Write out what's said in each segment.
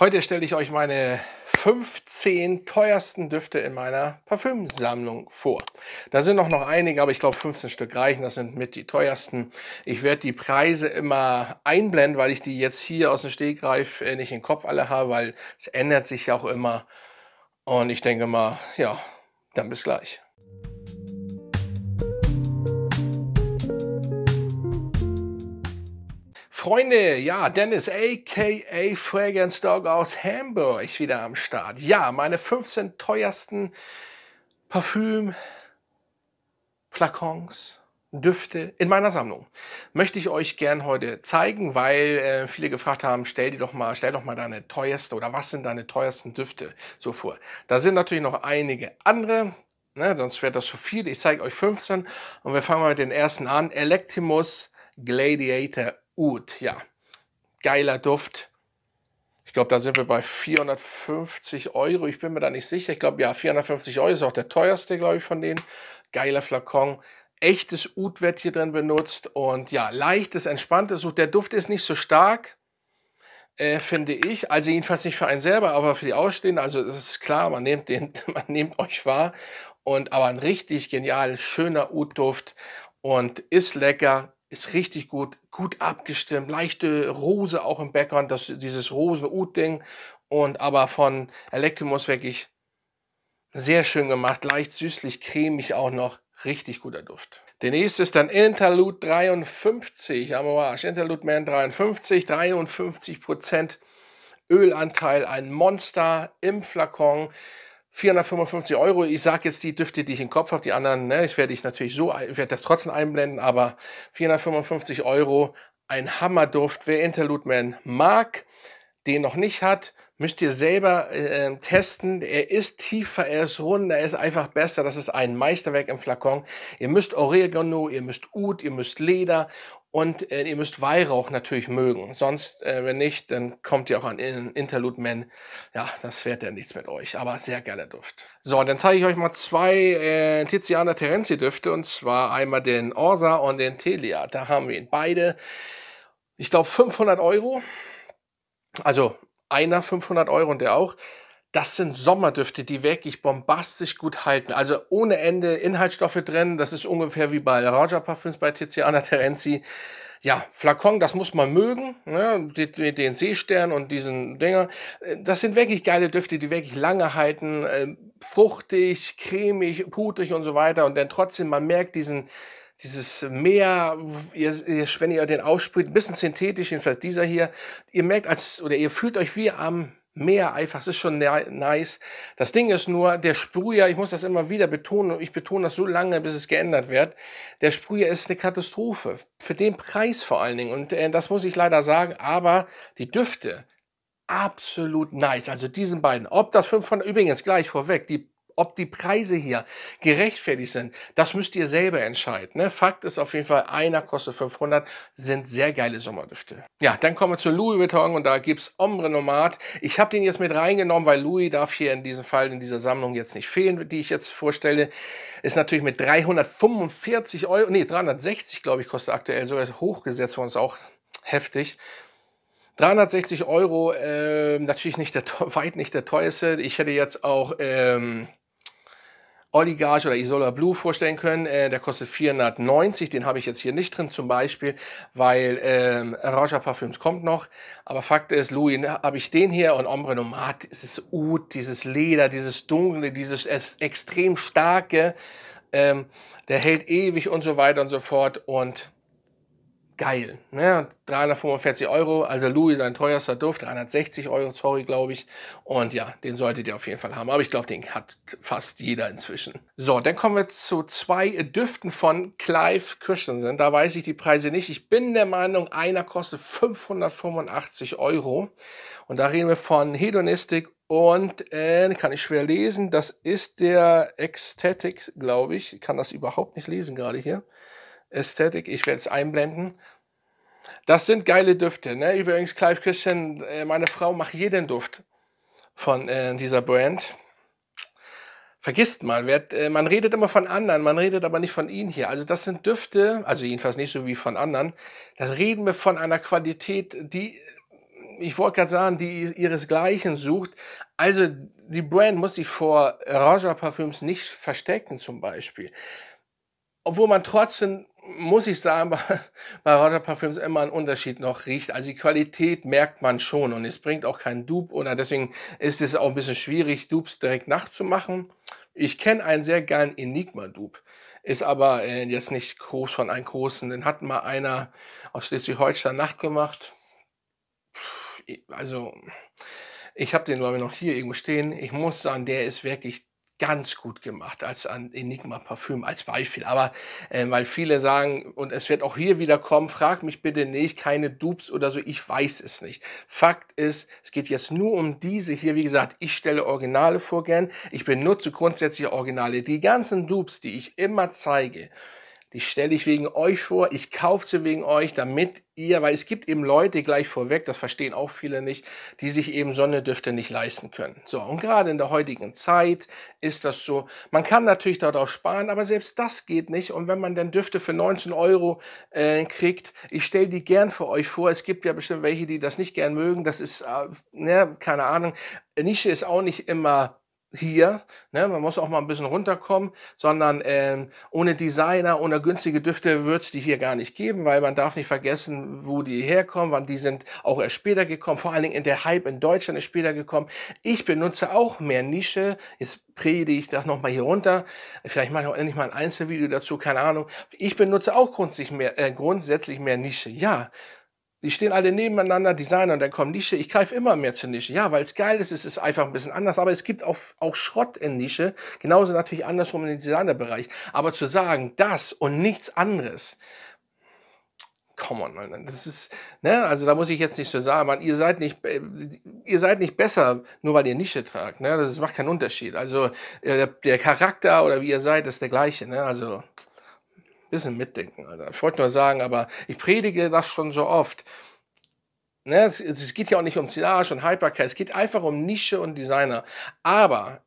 Heute stelle ich euch meine 15 teuersten Düfte in meiner Parfümsammlung vor. Da sind auch noch einige, aber ich glaube 15 Stück reichen. Das sind mit die teuersten. Ich werde die Preise immer einblenden, weil ich die jetzt hier aus dem Stegreif äh, nicht im Kopf alle habe, weil es ändert sich ja auch immer. Und ich denke mal, ja, dann bis gleich. Freunde, ja, Dennis aka Fragrance Dog aus Hamburg wieder am Start. Ja, meine 15 teuersten Parfüm Flakons, Düfte in meiner Sammlung. Möchte ich euch gern heute zeigen, weil äh, viele gefragt haben, stell dir doch mal, stell doch mal deine teuerste oder was sind deine teuersten Düfte so vor. Da sind natürlich noch einige andere, ne, sonst wäre das zu viel. Ich zeige euch 15 und wir fangen mal mit den ersten an. Electimus Gladiator Oud, ja. Geiler Duft. Ich glaube, da sind wir bei 450 Euro. Ich bin mir da nicht sicher. Ich glaube, ja, 450 Euro ist auch der teuerste, glaube ich, von denen. Geiler Flakon. Echtes Oud wird hier drin benutzt. Und ja, leichtes, entspanntes Oud. Der Duft ist nicht so stark. Äh, finde ich, also jedenfalls nicht für einen selber, aber für die Ausstehenden, also das ist klar, man nehmt, den, man nehmt euch wahr, und aber ein richtig genial, schöner Utduft und ist lecker, ist richtig gut, gut abgestimmt, leichte Rose auch im Background, das, dieses rose ut ding Und aber von Electimus wirklich sehr schön gemacht, leicht süßlich, cremig auch noch. Richtig guter Duft. Der nächste ist dann Interlude 53, Amouage Interlude Man 53, 53% Ölanteil, ein Monster im Flakon. 455 Euro. Ich sage jetzt die Düfte, die ich im Kopf habe. Die anderen, ne, ich werde ich natürlich so, werde das trotzdem einblenden, aber 455 Euro, ein Hammerduft. Wer Interlude Man mag, den noch nicht hat, müsst ihr selber äh, testen. Er ist tiefer, er ist runder, er ist einfach besser. Das ist ein Meisterwerk im Flakon. Ihr müsst Oregano, ihr müsst Ud, ihr müsst Leder und äh, ihr müsst Weihrauch natürlich mögen. Sonst, äh, wenn nicht, dann kommt ihr auch an Interlude Man. Ja, das fährt ja nichts mit euch. Aber sehr gerne Duft. So, dann zeige ich euch mal zwei äh, Tiziana Terenzi Düfte. Und zwar einmal den Orsa und den Telia. Da haben wir ihn. Beide, ich glaube, 500 Euro. Also einer 500 Euro und der auch. Das sind Sommerdüfte, die wirklich bombastisch gut halten. Also ohne Ende Inhaltsstoffe drin. Das ist ungefähr wie bei Raja Parfüms bei Tiziana Terenzi. Ja, Flakon, das muss man mögen. Ne? Mit den Seestern und diesen Dinger. Äh, das sind wirklich geile Düfte, die wirklich lange halten. Ähm, fruchtig, cremig, putrig und so weiter. Und dann trotzdem, man merkt diesen dieses Meer, ihr, wenn ihr den aussprüht, ein bisschen synthetisch, jedenfalls dieser hier, ihr merkt als, oder ihr fühlt euch wie am mehr einfach. Es ist schon nice. Das Ding ist nur, der Sprüher, ich muss das immer wieder betonen, ich betone das so lange, bis es geändert wird. Der Sprüher ist eine Katastrophe. Für den Preis vor allen Dingen. Und äh, das muss ich leider sagen. Aber die Düfte, absolut nice. Also diesen beiden. Ob das 500, übrigens gleich vorweg, die ob die Preise hier gerechtfertigt sind, das müsst ihr selber entscheiden. Ne? Fakt ist auf jeden Fall, einer kostet 500, sind sehr geile Sommerdüfte. Ja, dann kommen wir zu Louis Vuitton und da gibt es Ombre Nomad. Ich habe den jetzt mit reingenommen, weil Louis darf hier in diesem Fall, in dieser Sammlung jetzt nicht fehlen, die ich jetzt vorstelle. Ist natürlich mit 345 Euro, nee, 360 glaube ich kostet aktuell, sogar hochgesetzt worden, uns auch heftig. 360 Euro, äh, natürlich nicht der, weit nicht der teuerste. Ich hätte jetzt auch... Ähm, Oligarch oder Isola Blue vorstellen können. Äh, der kostet 490, den habe ich jetzt hier nicht drin zum Beispiel, weil ähm, Roger Parfüms kommt noch. Aber Fakt ist, Louis, ne, habe ich den hier und Ombre Nomad, dieses Ud, dieses Leder, dieses Dunkle, dieses extrem starke, ähm, der hält ewig und so weiter und so fort und geil. Ne? 345 Euro, also Louis sein teuerster Duft, 360 Euro, sorry, glaube ich. Und ja, den solltet ihr auf jeden Fall haben. Aber ich glaube, den hat fast jeder inzwischen. So, dann kommen wir zu zwei Düften von Clive Christensen. Da weiß ich die Preise nicht. Ich bin der Meinung, einer kostet 585 Euro. Und da reden wir von Hedonistik und äh, kann ich schwer lesen. Das ist der Ecstatic, glaube ich. Ich kann das überhaupt nicht lesen gerade hier. Ästhetik. Ich werde es einblenden. Das sind geile Düfte. Ne? Übrigens, Clive Christian, äh, meine Frau macht jeden Duft von äh, dieser Brand. Vergisst mal, wer, äh, man redet immer von anderen, man redet aber nicht von ihnen hier. Also das sind Düfte, also jedenfalls nicht so wie von anderen. Das reden wir von einer Qualität, die, äh, ich wollte gerade sagen, die ihresgleichen sucht. Also die Brand muss sich vor Roger Parfüms nicht verstecken zum Beispiel. Obwohl man trotzdem muss ich sagen, bei, bei Roger Parfüms immer ein Unterschied noch riecht. Also die Qualität merkt man schon und es bringt auch keinen Dupe oder deswegen ist es auch ein bisschen schwierig, Dupes direkt nachzumachen. Ich kenne einen sehr geilen Enigma-Dupe, ist aber äh, jetzt nicht groß von einem großen. Den hat mal einer aus Schleswig-Holstein nachgemacht. Puh, also ich habe den glaube ich noch hier irgendwo stehen. Ich muss sagen, der ist wirklich ganz gut gemacht als an Enigma Parfüm als Beispiel. Aber äh, weil viele sagen, und es wird auch hier wieder kommen, frag mich bitte nicht, keine Dupes oder so, ich weiß es nicht. Fakt ist, es geht jetzt nur um diese hier. Wie gesagt, ich stelle Originale vor gern. Ich benutze grundsätzlich Originale. Die ganzen Dupes, die ich immer zeige, die stelle ich wegen euch vor, ich kaufe sie wegen euch, damit ihr, weil es gibt eben Leute gleich vorweg, das verstehen auch viele nicht, die sich eben Sonnendüfte nicht leisten können. So, und gerade in der heutigen Zeit ist das so. Man kann natürlich darauf sparen, aber selbst das geht nicht. Und wenn man dann Düfte für 19 Euro äh, kriegt, ich stelle die gern für euch vor. Es gibt ja bestimmt welche, die das nicht gern mögen. Das ist, äh, ne, keine Ahnung. Nische ist auch nicht immer hier, ne, man muss auch mal ein bisschen runterkommen, sondern ähm, ohne Designer, ohne günstige Düfte wird es die hier gar nicht geben, weil man darf nicht vergessen, wo die herkommen, wann die sind auch erst später gekommen, vor allen Dingen in der Hype in Deutschland ist später gekommen. Ich benutze auch mehr Nische, jetzt predige ich das nochmal hier runter, vielleicht mache ich auch endlich mal ein Einzelvideo dazu, keine Ahnung. Ich benutze auch grundsätzlich mehr, äh, grundsätzlich mehr Nische, ja, die stehen alle nebeneinander, Designer und dann kommt Nische. Ich greife immer mehr zur Nische. Ja, weil es geil ist, es ist einfach ein bisschen anders. Aber es gibt auch, auch Schrott in Nische. Genauso natürlich andersrum in im Designerbereich. Aber zu sagen, das und nichts anderes, come on, Alter. das ist, ne, also da muss ich jetzt nicht so sagen, man, ihr seid nicht, äh, ihr seid nicht besser, nur weil ihr Nische tragt, ne, das, macht keinen Unterschied. Also äh, der, der, Charakter oder wie ihr seid, ist der gleiche, ne, also bisschen mitdenken, Alter. Ich wollte nur sagen, aber ich predige das schon so oft. Ne, es, es, geht ja auch nicht um Silage und Hypercar, es geht einfach um Nische und Designer. Aber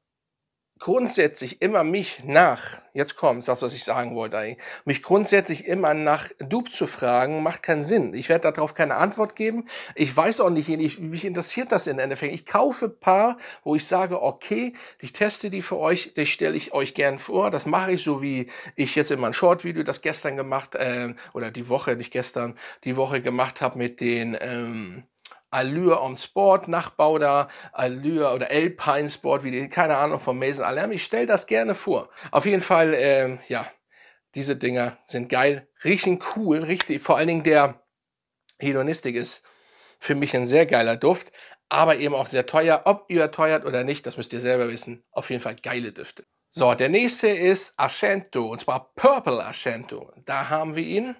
grundsätzlich immer mich nach, jetzt kommt das, was ich sagen wollte eigentlich, mich grundsätzlich immer nach Dub zu fragen, macht keinen Sinn. Ich werde darauf keine Antwort geben. Ich weiß auch nicht, ich, mich interessiert das in Endeffekt. Ich kaufe Paar, wo ich sage, okay, ich teste die für euch, die stelle ich euch gern vor. Das mache ich so, wie ich jetzt in meinem Short-Video das gestern gemacht, äh, oder die Woche, nicht gestern, die Woche gemacht habe mit den... Ähm, Allure on Sport, Nachbau da, Allure oder Alpine Sport, wie die, keine Ahnung von Mason Alarm. Ich stelle das gerne vor. Auf jeden Fall, äh, ja, diese Dinger sind geil, riechen cool, richtig, vor allen Dingen der Hedonistik ist für mich ein sehr geiler Duft, aber eben auch sehr teuer. Ob überteuert oder nicht, das müsst ihr selber wissen. Auf jeden Fall geile Düfte. So, der nächste ist Argento, und zwar Purple Argento. Da haben wir ihn.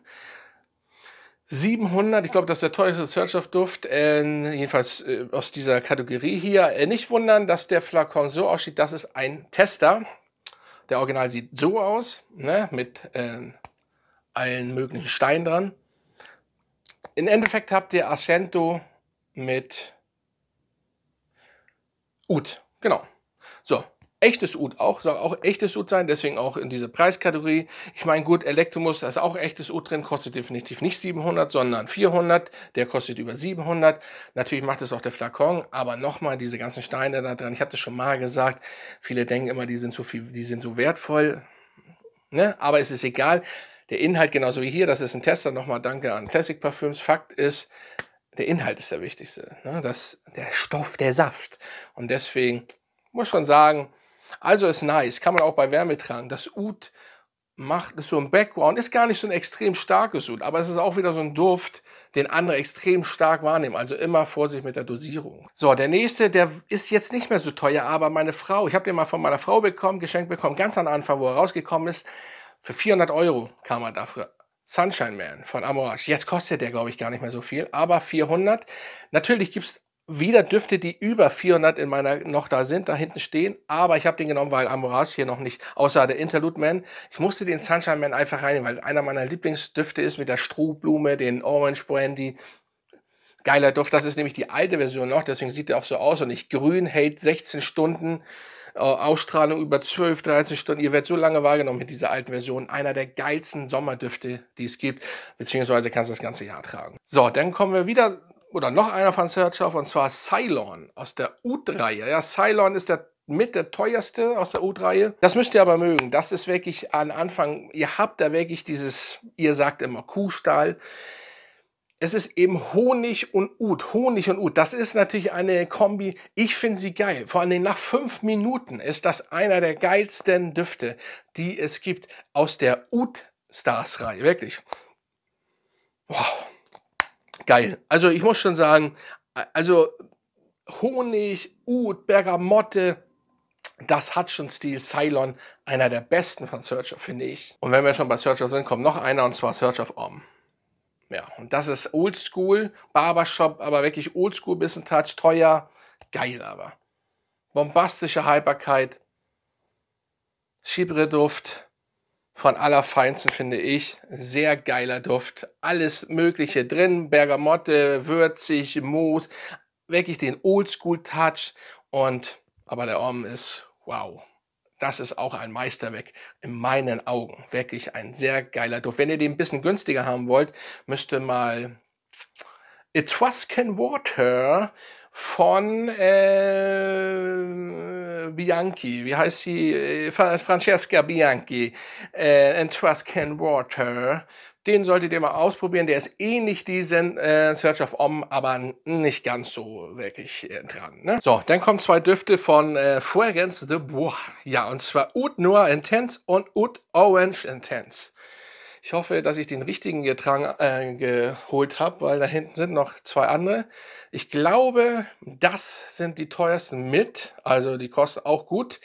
700, ich glaube, das ist der teuerste Search of Duft, äh, jedenfalls äh, aus dieser Kategorie hier. Äh, nicht wundern, dass der Flakon so aussieht, das ist ein Tester. Der Original sieht so aus, ne, mit äh, allen möglichen Steinen dran. Im Endeffekt habt ihr Ascento mit Ut, genau. So, echtes Ud auch, soll auch echtes Ud sein, deswegen auch in diese Preiskategorie. Ich meine, gut, Electrumus, da ist auch echtes Ud drin, kostet definitiv nicht 700, sondern 400. Der kostet über 700. Natürlich macht es auch der Flakon, aber nochmal diese ganzen Steine da dran. Ich habe das schon mal gesagt. Viele denken immer, die sind so viel, die sind so wertvoll. Ne? Aber es ist egal. Der Inhalt, genauso wie hier, das ist ein Tester. Nochmal danke an Classic Parfüms. Fakt ist, der Inhalt ist der wichtigste. Ne? Das, der Stoff, der Saft. Und deswegen muss schon sagen, also ist nice, kann man auch bei Wärme tragen. Das Ud macht ist so ein Background, ist gar nicht so ein extrem starkes Ud, aber es ist auch wieder so ein Duft, den andere extrem stark wahrnehmen. Also immer Vorsicht mit der Dosierung. So, der nächste, der ist jetzt nicht mehr so teuer, aber meine Frau, ich habe den mal von meiner Frau bekommen, geschenkt bekommen, ganz am Anfang, wo er rausgekommen ist, für 400 Euro kam er dafür. Sunshine Man von Amorage. Jetzt kostet der, glaube ich, gar nicht mehr so viel, aber 400. Natürlich gibt es wieder dürfte die über 400 in meiner noch da sind, da hinten stehen. Aber ich habe den genommen, weil Amoras hier noch nicht, außer der Interlude Man. Ich musste den Sunshine Man einfach reinnehmen, weil es einer meiner Lieblingsdüfte ist mit der Strohblume, den Orange Brandy. Geiler Duft, das ist nämlich die alte Version noch, deswegen sieht der auch so aus. Und ich grün hält 16 Stunden, äh, Ausstrahlung über 12, 13 Stunden. Ihr werdet so lange wahrgenommen mit dieser alten Version. Einer der geilsten Sommerdüfte, die es gibt. Beziehungsweise kannst du das ganze Jahr tragen. So, dann kommen wir wieder oder noch einer von Searchoff, und zwar Cylon aus der U3. Ja, Cylon ist der mit der teuerste aus der U3. Das müsst ihr aber mögen. Das ist wirklich an Anfang, ihr habt da wirklich dieses, ihr sagt immer Kuhstahl. Es ist eben Honig und Ut. Honig und Ut. Das ist natürlich eine Kombi. Ich finde sie geil. Vor allem nach fünf Minuten ist das einer der geilsten Düfte, die es gibt aus der Ut Stars Reihe. Wirklich. Wow geil. Also ich muss schon sagen, also Honig, Oud, Bergamotte, das hat schon Stil. Cylon, einer der besten von Search of, finde ich. Und wenn wir schon bei Search of sind, kommt noch einer und zwar Search of Om. Ja, und das ist Oldschool, Barbershop, aber wirklich Oldschool, bisschen Touch, teuer, geil aber. Bombastische Haltbarkeit, duft von allerfeinsten, finde ich. Sehr geiler Duft. Alles Mögliche drin. Bergamotte, würzig, Moos. Wirklich den Oldschool-Touch. Und, aber der Orm ist wow. Das ist auch ein Meisterwerk in meinen Augen. Wirklich ein sehr geiler Duft. Wenn ihr den ein bisschen günstiger haben wollt, müsst ihr mal Etruscan Water von äh, Bianchi, wie heißt sie? Äh, Francesca Bianchi, äh, Etruscan Water. Den solltet ihr mal ausprobieren. Der ist ähnlich diesen äh, Search of Om, aber nicht ganz so wirklich äh, dran. Ne? So, dann kommen zwei Düfte von äh, Fragrance de Bois. Ja, und zwar Oud Noir Intense und Oud Orange Intense. Ich hoffe, dass ich den richtigen Getrang äh, geholt habe, weil da hinten sind noch zwei andere. Ich glaube, das sind die teuersten mit. Also die kosten auch gut.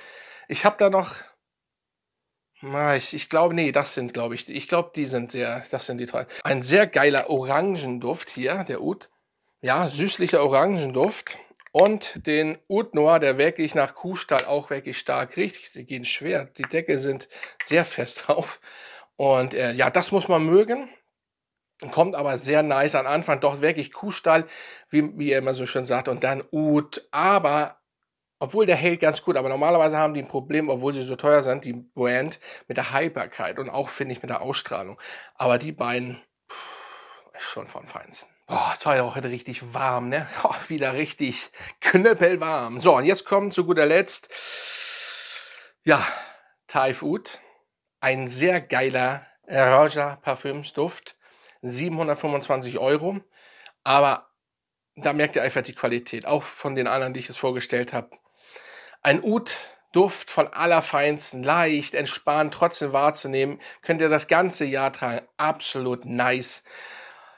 Ich habe da noch. Na, ich, ich glaube, nee, das sind, glaube ich, ich glaube, die sind sehr, das sind die teuersten. Ein sehr geiler Orangenduft hier, der Oud. Ja, süßlicher Orangenduft. Und den Oud Noir, der wirklich nach Kuhstall auch wirklich stark riecht. Die gehen schwer. Die Deckel sind sehr fest drauf. Und äh, ja, das muss man mögen. Kommt aber sehr nice am Anfang, doch wirklich Kuhstall, wie, wie er immer so schön sagt, und dann Ut. Aber, obwohl der hält ganz gut, aber normalerweise haben die ein Problem, obwohl sie so teuer sind, die Brand mit der Haltbarkeit und auch, finde ich, mit der Ausstrahlung. Aber die beiden, pff, schon vom Feinsten. Boah, es war ja auch heute richtig warm, ne? Oh, wieder richtig knüppelwarm. So, und jetzt kommt zu guter Letzt, ja, Taifut. Ein sehr geiler Roger Parfümsduft. 725 Euro. Aber da merkt ihr einfach die Qualität, auch von den anderen, die ich es vorgestellt habe. Ein Oud Duft von allerfeinsten, leicht, entspannt, trotzdem wahrzunehmen, könnt ihr das ganze Jahr tragen. Absolut nice.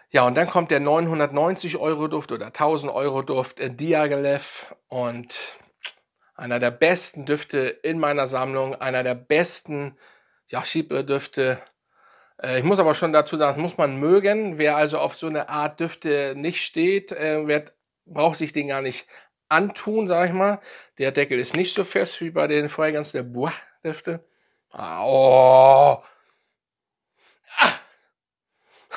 Ja, und dann kommt der 990 Euro Duft oder 1000 Euro Duft äh, Diaghilev und einer der besten Düfte in meiner Sammlung, einer der besten ja, Schiebedüfte. Äh, äh, ich muss aber schon dazu sagen, das muss man mögen. Wer also auf so eine Art Düfte nicht steht, äh, wird, braucht sich den gar nicht antun, sag ich mal. Der Deckel ist nicht so fest wie bei den Fragrance der Bois-Düfte. Ah, oh. ah.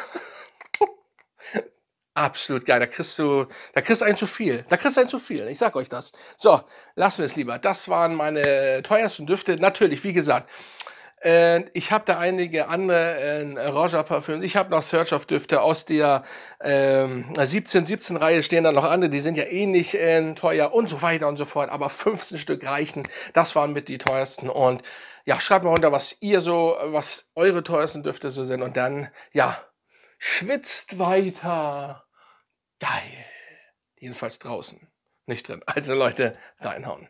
Absolut geil. Da kriegst du, da kriegst du ein zu viel. Da kriegst du einen zu viel. Ich sag euch das. So, lassen wir es lieber. Das waren meine teuersten Düfte. Natürlich, wie gesagt, ich habe da einige andere äh, Roger-Parfüms. Ich habe noch Search of Düfte aus der ähm, 1717-Reihe stehen da noch andere. Die sind ja ähnlich eh äh, teuer und so weiter und so fort. Aber 15 Stück reichen. Das waren mit die teuersten. Und ja, schreibt mal runter, was ihr so, was eure teuersten Düfte so sind. Und dann, ja, schwitzt weiter. Geil. Jedenfalls draußen. Nicht drin. Also Leute, reinhauen.